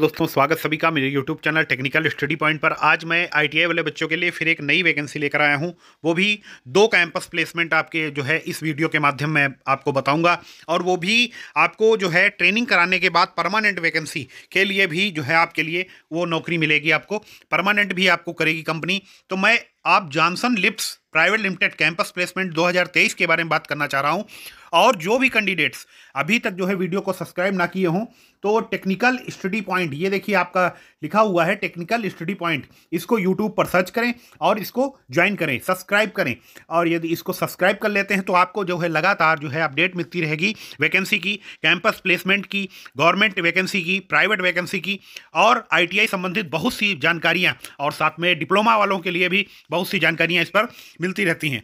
दोस्तों स्वागत सभी का मेरे YouTube channel technical study point पर आज मैं आई वाले बच्चों के लिए फिर एक नई वैकेंसी लेकर आया हूं वो भी दो कैंपस प्लेसमेंट आपके जो है इस वीडियो के माध्यम में आपको बताऊंगा और वो भी आपको जो है ट्रेनिंग कराने के बाद परमानेंट वैकेंसी के लिए भी जो है आपके लिए वो नौकरी मिलेगी आपको परमानेंट भी आपको करेगी कंपनी तो मैं आप Johnson Lifts private limited campus placement 2023 के बारे में बात करना चाह रहा हूं और जो भी कैंडिडेट्स अभी तक जो है वीडियो को सब्सक्राइब ना किए हों तो टेक्निकल स्टडी पॉइंट ये देखिए आपका लिखा हुआ है टेक्निकल स्टडी पॉइंट इसको यूट्यूब पर सर्च करें और इसको ज्वाइन करें सब्सक्राइब करें और यदि इसको सब्सक्राइब कर लेते हैं तो आपको जो है लगातार जो है अपडेट मिलती रहेगी वैकेंसी की कैंपस प्लेसमेंट की गवर्नमेंट वैकेंसी की प्राइवेट वैकेंसी की और आई संबंधित बहुत सी जानकारियाँ और साथ में डिप्लोमा वालों के लिए भी बहुत सी जानकारियाँ इस पर मिलती रहती हैं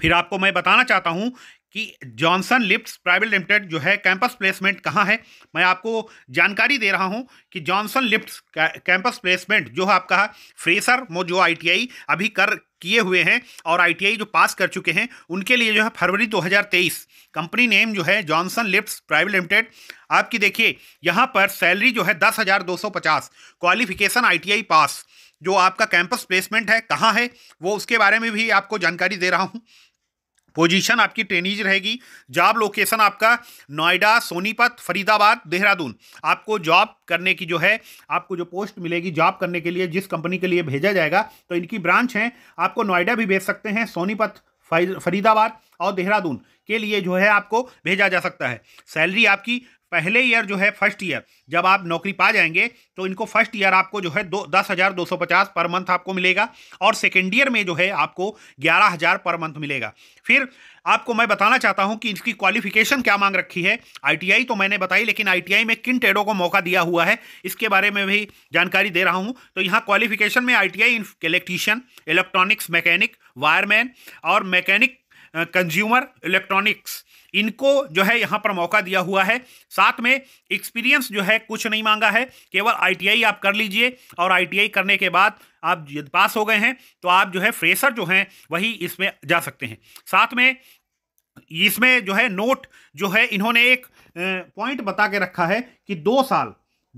फिर आपको मैं बताना चाहता हूं कि जॉनसन लिप्स प्राइवेट लिमिटेड जो है कैंपस प्लेसमेंट कहाँ है मैं आपको जानकारी दे रहा हूँ कि जॉनसन लिप्स कैंपस प्लेसमेंट जो है आपका फ्रेशर वो जो आईटीआई अभी कर किए हुए हैं और आईटीआई जो पास कर चुके हैं उनके लिए जो है फरवरी 2023 कंपनी नेम जो है जॉनसन लिप्स प्राइवेट लिमिटेड आपकी देखिए यहाँ पर सैलरी जो है दस हज़ार दो सौ पचास क्वालिफिकेशन आई पास जो आपका कैंपस प्लेसमेंट है कहाँ है वो उसके बारे में भी आपको जानकारी दे रहा हूँ पोजीशन आपकी ट्रेनिज रहेगी जॉब लोकेशन आपका नोएडा सोनीपत फरीदाबाद देहरादून आपको जॉब करने की जो है आपको जो पोस्ट मिलेगी जॉब करने के लिए जिस कंपनी के लिए भेजा जाएगा तो इनकी ब्रांच है आपको नोएडा भी भेज सकते हैं सोनीपत फरीदाबाद और देहरादून के लिए जो है आपको भेजा जा सकता है सैलरी आपकी पहले ईयर जो है फर्स्ट ईयर जब आप नौकरी पा जाएंगे तो इनको फर्स्ट ईयर आपको जो है दो दस हज़ार दो सौ पचास पर मंथ आपको मिलेगा और सेकेंड ईयर में जो है आपको ग्यारह हज़ार पर मंथ मिलेगा फिर आपको मैं बताना चाहता हूं कि इसकी क्वालिफिकेशन क्या मांग रखी है आईटीआई तो मैंने बताई लेकिन आईटीआई में किन टेडों को मौका दिया हुआ है इसके बारे में भी जानकारी दे रहा हूं तो यहां क्वालिफिकेशन में ITI in electrician electronics mechanic wireman और मैकेनिक कंज्यूमर इलेक्ट्रॉनिक्स इनको जो है यहाँ पर मौका दिया हुआ है साथ में एक्सपीरियंस जो है कुछ नहीं मांगा है केवल आईटीआई आप कर लीजिए और आईटीआई करने के बाद आप यदि पास हो गए हैं तो आप जो है फ्रेशर जो हैं वही इसमें जा सकते हैं साथ में इसमें जो है नोट जो है इन्होंने एक पॉइंट बता के रखा है कि दो साल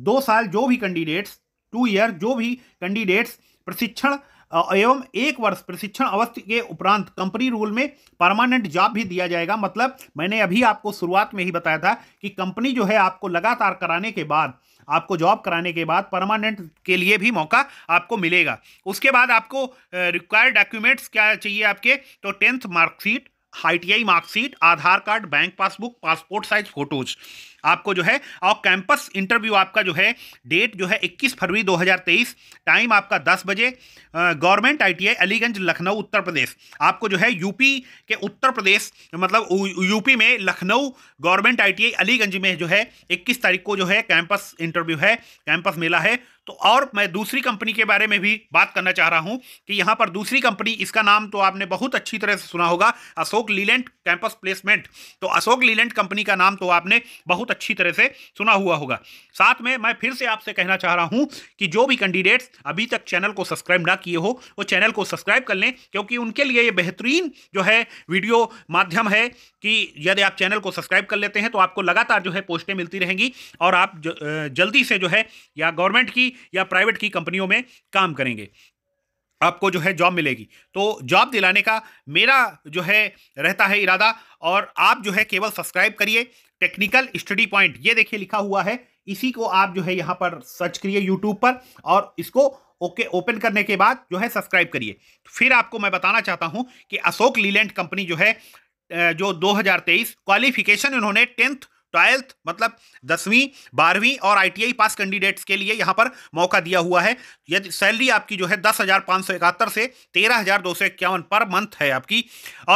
दो साल जो भी कैंडिडेट्स टू ईयर जो भी कैंडिडेट्स प्रशिक्षण एवं एक वर्ष प्रशिक्षण अवस्थ के उपरांत कंपनी रूल में परमानेंट जॉब भी दिया जाएगा मतलब मैंने अभी आपको शुरुआत में ही बताया था कि कंपनी जो है आपको लगातार कराने के बाद आपको जॉब कराने के बाद परमानेंट के लिए भी मौका आपको मिलेगा उसके बाद आपको रिक्वायर्ड डॉक्यूमेंट्स क्या चाहिए आपके तो tenth marksheet I marksheet Aadhaar card bank passbook passport size photos आपको जो है और कैंपस इंटरव्यू आपका जो है डेट जो है 21 फरवरी 2023 टाइम आपका 10 बजे गवर्नमेंट आईटीआई अलीगंज लखनऊ उत्तर प्रदेश आपको जो है यूपी के उत्तर प्रदेश मतलब यूपी में लखनऊ गवर्नमेंट आईटीआई अलीगंज में जो है 21 तारीख को जो है कैंपस इंटरव्यू है कैंपस मेला है तो और मैं दूसरी कंपनी के बारे में भी बात करना चाह रहा हूं कि यहां पर दूसरी कंपनी इसका नाम तो आपने बहुत अच्छी तरह से सुना होगा अशोक लीलेंट कैंपस प्लेसमेंट तो अशोक लीलेंट कंपनी का नाम तो आपने बहुत अच्छी तरह से सुना हुआ होगा साथ में मैं फिर से आपसे कहना चाह रहा हूं कि जो भी कैंडिडेट्स अभी तक चैनल को सब्सक्राइब ना किए हो वो चैनल को सब्सक्राइब कर लें क्योंकि उनके लिए ये बेहतरीन जो है वीडियो माध्यम है कि यदि आप चैनल को सब्सक्राइब कर लेते हैं तो आपको लगातार जो है पोस्टें मिलती रहेंगी और आप जल्दी से जो है या गवर्नमेंट की या प्राइवेट की कंपनियों में काम करेंगे आपको जो है जॉब मिलेगी तो जॉब दिलाने का मेरा जो है रहता है इरादा और आप जो है केवल सब्सक्राइब करिए टेक्निकल स्टडी पॉइंट ये देखिए लिखा हुआ है इसी को आप जो है यहाँ पर सर्च करिए यूट्यूब पर और इसको ओके ओपन करने के बाद जो है सब्सक्राइब करिए फिर आपको मैं बताना चाहता हूँ कि अशोक लीलैंड कंपनी जो है जो 2023 क्वालिफिकेशन इन्होंने टेंथ ट्वेल्थ मतलब दसवीं बारहवीं और आईटीआई पास कैंडिडेट्स के लिए यहाँ पर मौका दिया हुआ है यदि सैलरी आपकी जो है दस हज़ार पाँच सौ इकहत्तर से तेरह हज़ार दो सौ इक्यावन पर मंथ है आपकी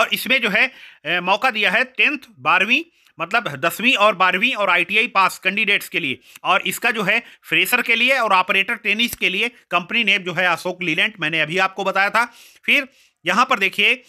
और इसमें जो है ए, मौका दिया है टेंथ बारहवीं मतलब दसवीं और बारहवीं और आईटीआई पास कैंडिडेट्स के लिए और इसका जो है फ्रेशर के लिए और ऑपरेटर टेनिस के लिए कंपनी नेम जो है अशोक लीलेंट मैंने अभी आपको बताया था फिर यहाँ पर देखिए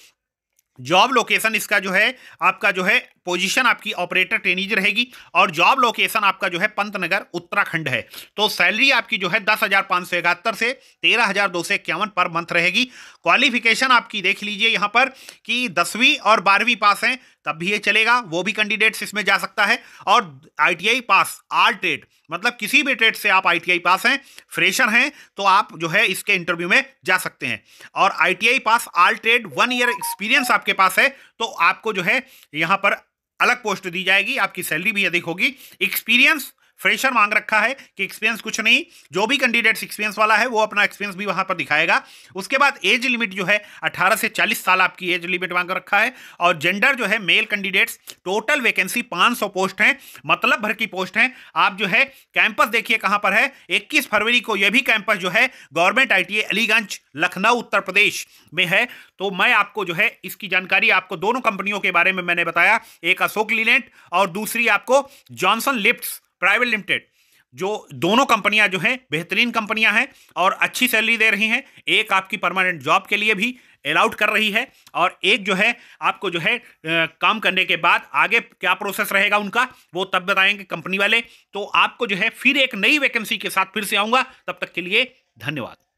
जॉब लोकेशन इसका जो है आपका जो है पोजीशन आपकी ऑपरेटर ट्रेनीज रहेगी और जॉब लोकेशन आपका जो है पंतनगर उत्तराखंड है तो सैलरी आपकी जो है दस हजार पांच सौ इकहत्तर से तेरह हजार दो सौ इक्यावन पर मंथ रहेगी क्वालिफिकेशन आपकी देख लीजिए यहां पर कि दसवीं और बारहवीं पास हैं तब भी ये चलेगा वो भी कैंडिडेट्स इसमें जा सकता है और आईटीआई पास आर ट्रेड मतलब किसी भी ट्रेड से आप आईटीआई पास हैं फ्रेशर हैं तो आप जो है इसके इंटरव्यू में जा सकते हैं और ITI pass all trade one year experience आपके पास है तो आपको जो है यहाँ पर अलग पोस्ट दी जाएगी आपकी सैलरी भी अधिक होगी एक्सपीरियंस फ्रेशर मांग रखा है कि एक्सपीरियंस कुछ नहीं जो भी कैंडिडेट्स एक्सपीरियंस वाला है वो अपना एक्सपीरियंस भी वहां पर दिखाएगा उसके बाद एज लिमिट जो है 18 से 40 साल आपकी एज लिमिट मांग रखा है और जेंडर जो है male candidates total vacancy 500 post हैं मतलब भर की पोस्ट हैं आप जो है कैंपस देखिए कहां पर है इक्कीस फरवरी को यह भी कैंपस जो है गवर्नमेंट आई अलीगंज लखनऊ उत्तर प्रदेश में है तो मैं आपको जो है इसकी जानकारी आपको दोनों कंपनियों के बारे में मैंने बताया एक अशोक लीलेंट और दूसरी आपको जॉनसन लिप्ट प्राइवेट लिमिटेड जो दोनों कंपनियां जो हैं बेहतरीन कंपनियां हैं और अच्छी सैलरी दे रही हैं एक आपकी परमानेंट जॉब के लिए भी अलाउड कर रही है और एक जो है आपको जो है काम करने के बाद आगे क्या प्रोसेस रहेगा उनका वो तब बताएंगे कंपनी वाले तो आपको जो है फिर एक नई वैकेंसी के साथ फिर से आऊँगा तब तक के लिए धन्यवाद